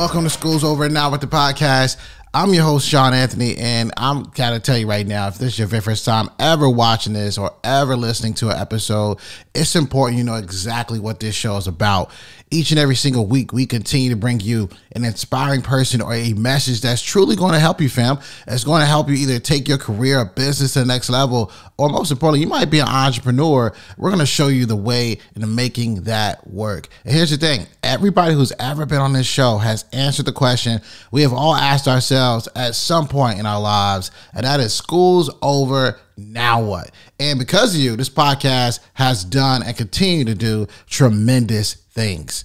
Welcome to School's Over Now with the podcast. I'm your host, Sean Anthony, and I'm gotta tell you right now, if this is your very first time ever watching this or ever listening to an episode, it's important you know exactly what this show is about. Each and every single week, we continue to bring you an inspiring person or a message that's truly going to help you, fam. It's going to help you either take your career or business to the next level, or most importantly, you might be an entrepreneur. We're going to show you the way into making that work. And here's the thing everybody who's ever been on this show has answered the question. We have all asked ourselves, at some point in our lives, and that is school's over. Now what? And because of you, this podcast has done and continue to do tremendous things.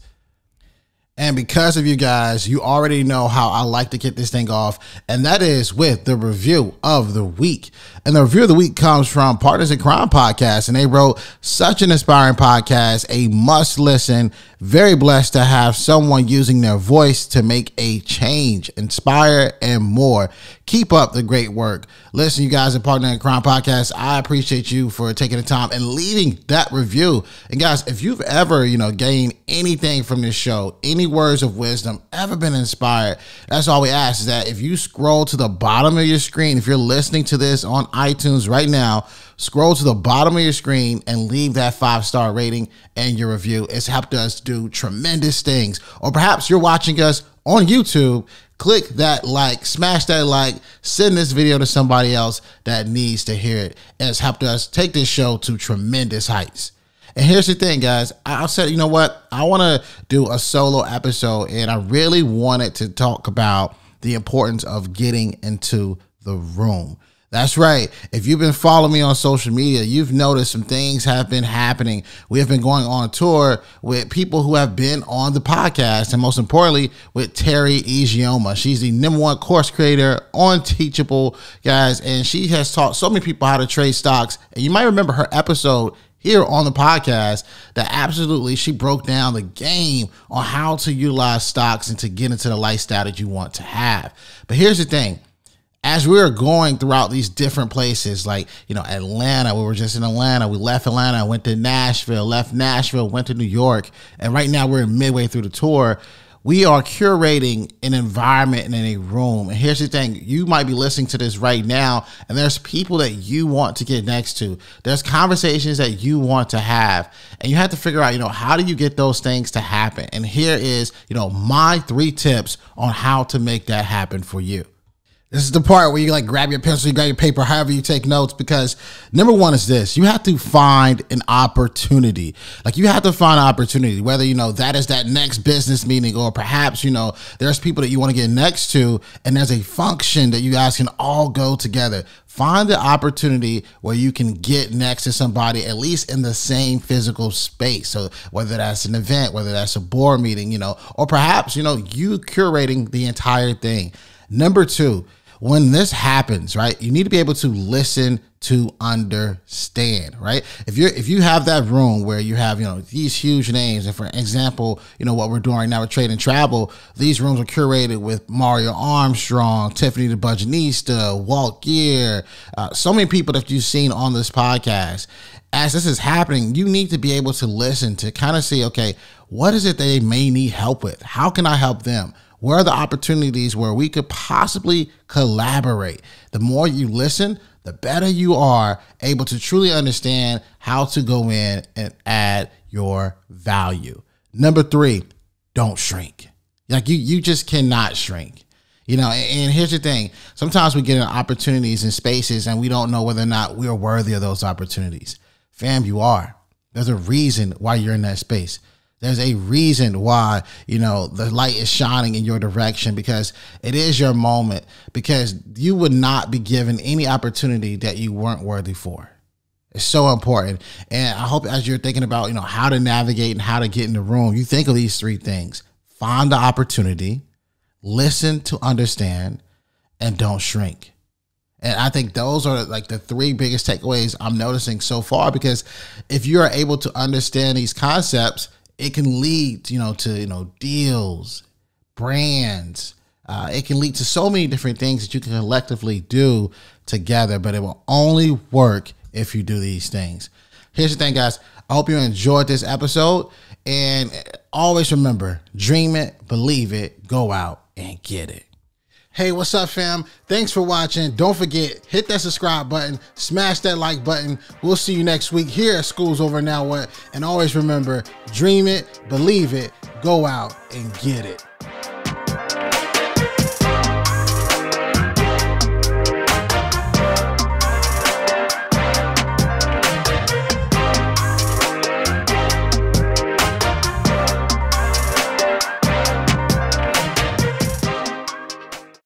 And because of you guys, you already know how I like to get this thing off, and that is with the review of the week. And the review of the week comes from Partners in Crime Podcast, and they wrote such an inspiring podcast, a must listen, very blessed to have someone using their voice to make a change, inspire, and more. Keep up the great work. Listen, you guys at Partner in Crime Podcast, I appreciate you for taking the time and leaving that review. And guys, if you've ever, you know, gained anything from this show, any words of wisdom, ever been inspired, that's all we ask is that if you scroll to the bottom of your screen, if you're listening to this on iTunes right now, Scroll to the bottom of your screen and leave that five star rating and your review. It's helped us do tremendous things. Or perhaps you're watching us on YouTube. Click that like, smash that like, send this video to somebody else that needs to hear it. It's helped us take this show to tremendous heights. And here's the thing, guys. I said, you know what? I want to do a solo episode, and I really wanted to talk about the importance of getting into the room. That's right. If you've been following me on social media, you've noticed some things have been happening. We have been going on tour with people who have been on the podcast, and most importantly, with Terry Ejioma. She's the number one course creator on Teachable, guys, and she has taught so many people how to trade stocks. And you might remember her episode here on the podcast that absolutely she broke down the game on how to utilize stocks and to get into the lifestyle that you want to have. But here's the thing as we were going throughout these different places, like, you know, Atlanta, we were just in Atlanta, we left Atlanta, went to Nashville, left Nashville, went to New York, and right now we're midway through the tour. We are curating an environment and in a room. And here's the thing you might be listening to this right now, and there's people that you want to get next to. There's conversations that you want to have. And you have to figure out, you know, how do you get those things to happen? And here is, you know, my three tips on how to make that happen for you. This is the part where you like grab your pencil, you grab your paper, however you take notes. Because number one is this: you have to find an opportunity. Like you have to find an opportunity, whether you know that is that next business meeting, or perhaps you know there's people that you want to get next to, and there's a function that you guys can all go together. Find the opportunity where you can get next to somebody, at least in the same physical space. So whether that's an event, whether that's a board meeting, you know, or perhaps you know you curating the entire thing. Number two, when this happens, right, you need to be able to listen to understand, right? If you're if you have that room where you have, you know, these huge names, and for example, you know what we're doing right now with trade and travel, these rooms are curated with Mario Armstrong, Tiffany the Budgetista, Walt Gear, uh, so many people that you've seen on this podcast. As this is happening, you need to be able to listen to kind of see, okay, what is it they may need help with? How can I help them? Where are the opportunities where we could possibly collaborate? The more you listen, the better you are able to truly understand how to go in and add your value. Number three, don't shrink. Like you, you just cannot shrink. You know, and, here's the thing. Sometimes we get in opportunities and spaces and we don't know whether or not we're worthy of those opportunities. Fam, you are. There's a reason why you're in that space. There's a reason why, you know, the light is shining in your direction because it is your moment because you would not be given any opportunity that you weren't worthy for. It's so important. And I hope as you're thinking about, you know, how to navigate and how to get in the room, you think of these three things. Find the opportunity, listen to understand, and don't shrink. And I think those are like the three biggest takeaways I'm noticing so far because if you are able to understand these concepts, it can lead, you know, to you know deals, brands. Uh, it can lead to so many different things that you can collectively do together, but it will only work if you do these things. Here's the thing, guys. I hope you enjoyed this episode. And always remember dream it, believe it, go out and get it. Hey, what's up, fam? Thanks for watching. Don't forget, hit that subscribe button, smash that like button. We'll see you next week here at School's Over Now What. And always remember dream it, believe it, go out and get it.